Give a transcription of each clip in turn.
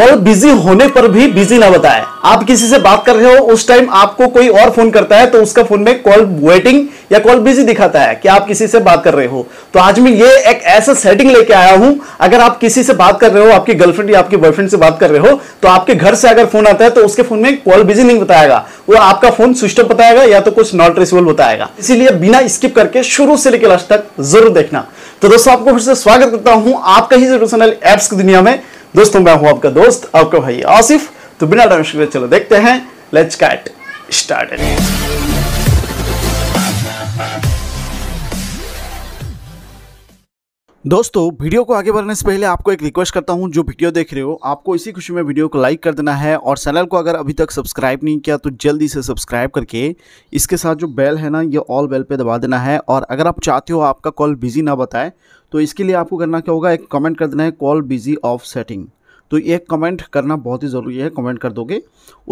और बिजी होने पर भी बिजी ना बताएं आप किसी से बात कर रहे हो उस टाइम आपको कोई और फोन करता है तो उसका फोन में कॉल वेटिंग या कॉल बिजी दिखाता है कि आप किसी से बात कर रहे हो तो आज मैं ये एक ऐसा सेटिंग लेके आया हूं अगर आप किसी से बात कर रहे हो आपकी गर्लफ्रेंड या आपकी बॉयफ्रेंड से बात कर रहे हो तो आपके घर से अगर फोन आता है तो उसके फोन में कॉल बिजी नहीं बताएगा वो आपका फोन स्विच बताएगा या तो कुछ नॉट रिसीवेबल बताएगा इसीलिए बिना स्किप करके शुरू से लेकर लास्ट तक जरूर देखना तो दोस्तों आपको फिर से स्वागत करता हूं आपका ही जरूर एप्स की दुनिया में दोस्तों मैं हूं आपका दोस्त आपका भाई आसिफ तो बिना टाइम चलो देखते हैं लेट्स कैट स्टार्ट दोस्तों वीडियो को आगे बढ़ने से पहले आपको एक रिक्वेस्ट करता हूं जो वीडियो देख रहे हो आपको इसी खुशी में वीडियो को लाइक कर देना है और चैनल को अगर अभी तक सब्सक्राइब नहीं किया तो जल्दी से सब्सक्राइब करके इसके साथ जो बेल है ना ये ऑल बेल पे दबा देना है और अगर आप चाहते हो आपका कॉल बिजी ना बताए तो इसके लिए आपको करना क्या होगा एक कमेंट कर देना है कॉल बिजी ऑफ सेटिंग तो ये कमेंट करना बहुत ही ज़रूरी है कमेंट कर दोगे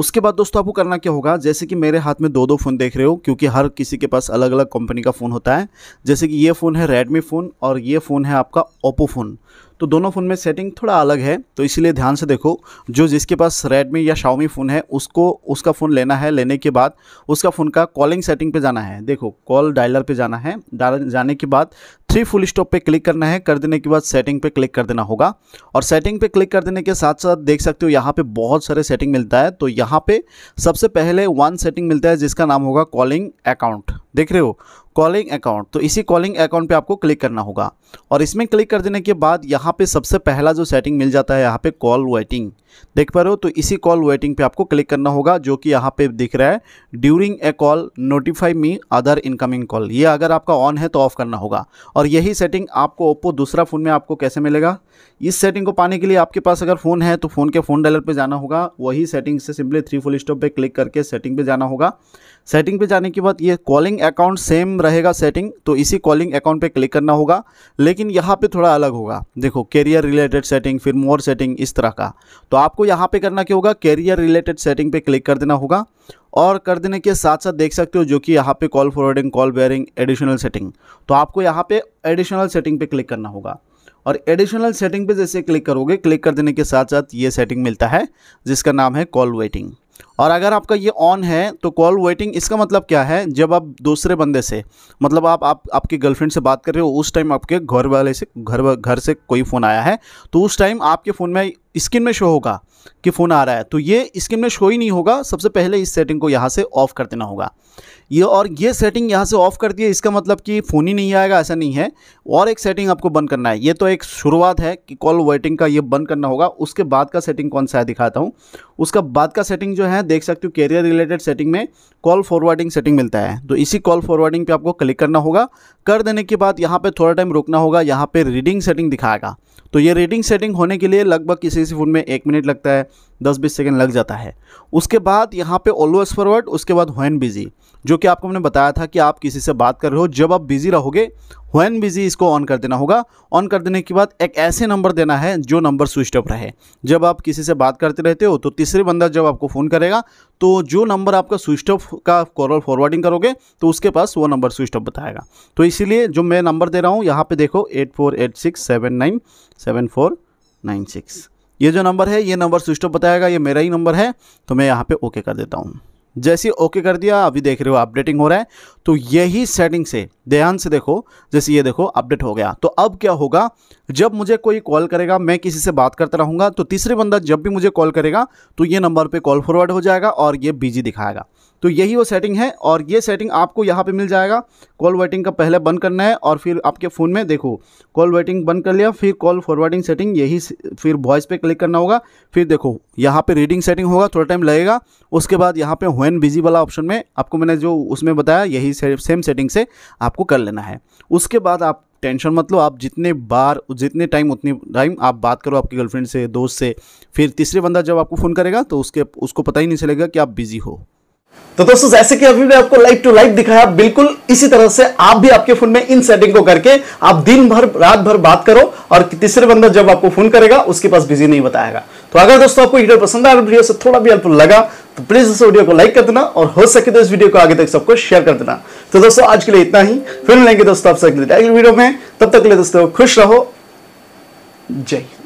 उसके बाद दोस्तों आपको करना क्या होगा जैसे कि मेरे हाथ में दो दो फ़ोन देख रहे हो क्योंकि हर किसी के पास अलग अलग कंपनी का फ़ोन होता है जैसे कि ये फ़ोन है रेडमी फ़ोन और ये फ़ोन है आपका ओप्पो फ़ोन तो दोनों फ़ोन में सेटिंग थोड़ा अलग है तो इसीलिए ध्यान से देखो जो जिसके पास रेडमी या शाओमी फ़ोन है उसको उसका फ़ोन लेना है लेने के बाद उसका फ़ोन का कॉलिंग सेटिंग पे जाना है देखो कॉल डायलर पे जाना है जाने के बाद थ्री फुल स्टॉप पे क्लिक करना है कर देने के बाद सेटिंग पे क्लिक कर देना होगा और सेटिंग पे क्लिक कर देने के साथ साथ देख सकते हो यहाँ पे बहुत सारे सेटिंग मिलता है तो यहाँ पे सबसे पहले वन सेटिंग मिलता है जिसका नाम होगा कॉलिंग अकाउंट देख रहे हो कॉलिंग अकाउंट तो इसी कॉलिंग अकाउंट पे आपको क्लिक करना होगा और इसमें क्लिक कर देने के बाद यहाँ पे सबसे पहला जो सेटिंग मिल जाता है यहाँ पे कॉल वेटिंग देख पा रहे हो तो इसी कॉल वेटिंग पे आपको क्लिक करना होगा जो कि यहाँ पे दिख रहा है during a call notify me other incoming call ये अगर आपका ऑन है तो ऑफ करना होगा और यही सेटिंग आपको ओप्पो दूसरा फ़ोन में आपको कैसे मिलेगा इस सेटिंग को पाने के लिए आपके पास अगर फ़ोन है तो फ़ोन के फ़ोन डायलर पर जाना होगा वही सेटिंग से सिंपली थ्री फुल स्टॉप पर क्लिक करके सेटिंग पर जाना होगा सेटिंग पे जाने के बाद ये कॉलिंग अकाउंट सेम रहेगा सेटिंग तो इसी कॉलिंग अकाउंट पे क्लिक करना होगा लेकिन यहाँ पे थोड़ा अलग होगा देखो कैरियर रिलेटेड सेटिंग फिर मोर सेटिंग इस तरह का तो आपको यहाँ पे करना क्या होगा कैरियर रिलेटेड सेटिंग पे क्लिक कर देना होगा और कर देने के साथ साथ देख सकते हो जो कि यहाँ पे call forwarding call barring additional setting तो आपको यहाँ पे एडिशनल सेटिंग पे क्लिक करना होगा और एडिशनल सेटिंग पे जैसे क्लिक करोगे क्लिक कर देने के साथ साथ ये सेटिंग मिलता है जिसका नाम है कॉल वेटिंग और अगर आपका ये ऑन है तो कॉल वेटिंग इसका मतलब क्या है जब आप दूसरे बंदे से मतलब आप आप आपके गर्लफ्रेंड से बात कर रहे हो उस टाइम आपके घर वाले से घर घर से कोई फ़ोन आया है तो उस टाइम आपके फ़ोन में स्क्रीन में शो होगा कि फ़ोन आ रहा है तो ये स्क्रीन में शो ही नहीं होगा सबसे पहले इस सेटिंग को यहाँ से ऑफ़ कर देना होगा ये और ये सेटिंग यहाँ से ऑफ़ कर दिए इसका मतलब कि फ़ोन ही नहीं आएगा ऐसा नहीं है और एक सेटिंग आपको बंद करना है ये तो एक शुरुआत है कि कॉल वेटिंग का ये बंद करना होगा उसके बाद का सेटिंग कौन सा है दिखाता हूँ उसका बाद का सेटिंग जो है देख सकते हो कैरियर रिलेटेड सेटिंग में कॉल फॉरवर्डिंग सेटिंग मिलता है तो इसी कॉल फॉरवर्डिंग पे आपको क्लिक करना होगा कर देने के बाद यहाँ पे थोड़ा टाइम रुकना होगा यहाँ पे रीडिंग सेटिंग दिखाएगा तो ये रीडिंग सेटिंग होने के लिए लगभग किसी किसी फ़ोन में एक मिनट लगता है दस बीस सेकेंड लग जाता है उसके बाद यहाँ पे ऑलवेज फॉरवर्ड उसके बाद हुन बिज़ी जो कि आपको हमने बताया था कि आप किसी से बात कर रहे हो जब आप बिज़ी रहोगे हुन बिज़ी इसको ऑन कर देना होगा ऑन कर देने के बाद एक ऐसे नंबर देना है जो नंबर स्विच ऑफ रहे जब आप किसी से बात करते रहते हो तो तीसरे बंदा जब आपको फ़ोन करेगा तो जो नंबर आपका स्विच ऑफ का कॉल फॉरवर्डिंग करोगे तो उसके पास वो नंबर स्विच ऑफ बताएगा तो इसीलिए जो मैं नंबर दे रहा हूँ यहाँ पर देखो eight four eight six seven nine seven four nine six ये जो नंबर है ये नंबर सिस्टम बताएगा ये मेरा ही नंबर है तो मैं यहाँ पे ओके कर देता हूँ जैसे ओके कर दिया अभी देख रहे हो अपडेटिंग हो रहा है तो यही सेटिंग से ध्यान से देखो जैसे ये देखो अपडेट हो गया तो अब क्या होगा जब मुझे कोई कॉल करेगा मैं किसी से बात करता रहूँगा तो तीसरे बंदा जब भी मुझे कॉल करेगा तो ये नंबर पर कॉल फॉरवर्ड हो जाएगा और ये बिजी दिखाएगा तो यही वो सेटिंग है और ये सेटिंग आपको यहाँ पे मिल जाएगा कॉल वेटिंग का पहले बंद करना है और फिर आपके फ़ोन में देखो कॉल वेटिंग बंद कर लिया फिर कॉल फॉरवर्डिंग सेटिंग यही फिर वॉइस पे क्लिक करना होगा फिर देखो यहाँ पे रीडिंग सेटिंग होगा थोड़ा टाइम लगेगा उसके बाद यहाँ पे वैन बिजी वाला ऑप्शन में आपको मैंने जो उसमें बताया यही से, सेम सेटिंग से आपको कर लेना है उसके बाद आप टेंशन मत लो आप जितने बार जितने टाइम उतने टाइम आप बात करो आपकी गर्लफ्रेंड से दोस्त से फिर तीसरे बंदा जब आपको फ़ोन करेगा तो उसके उसको पता ही नहीं चलेगा कि आप बिज़ी हो तो दोस्तों जैसे कि अभी मैं आपको लाइव टू लाइव दिखाया बिल्कुल इसी तरह से आप भी आपके फोन में इन सेटिंग को करके आप दिन भर रात भर बात करो और तीसरे बंदा जब आपको फोन करेगा उसके पास बिजी नहीं बताएगा तो अगर दोस्तों आपको वीडियो पसंद आया वीडियो से थोड़ा भी हेल्पफुल लगा तो प्लीज दोस्तों वीडियो को लाइक कर देना और हो सके तो इस वीडियो को आगे तक सबको शेयर कर देना तो दोस्तों आज के लिए इतना ही फिर मिलेंगे दोस्तों आपसे अगले वीडियो में तब तक के लिए दोस्तों खुश रहो जय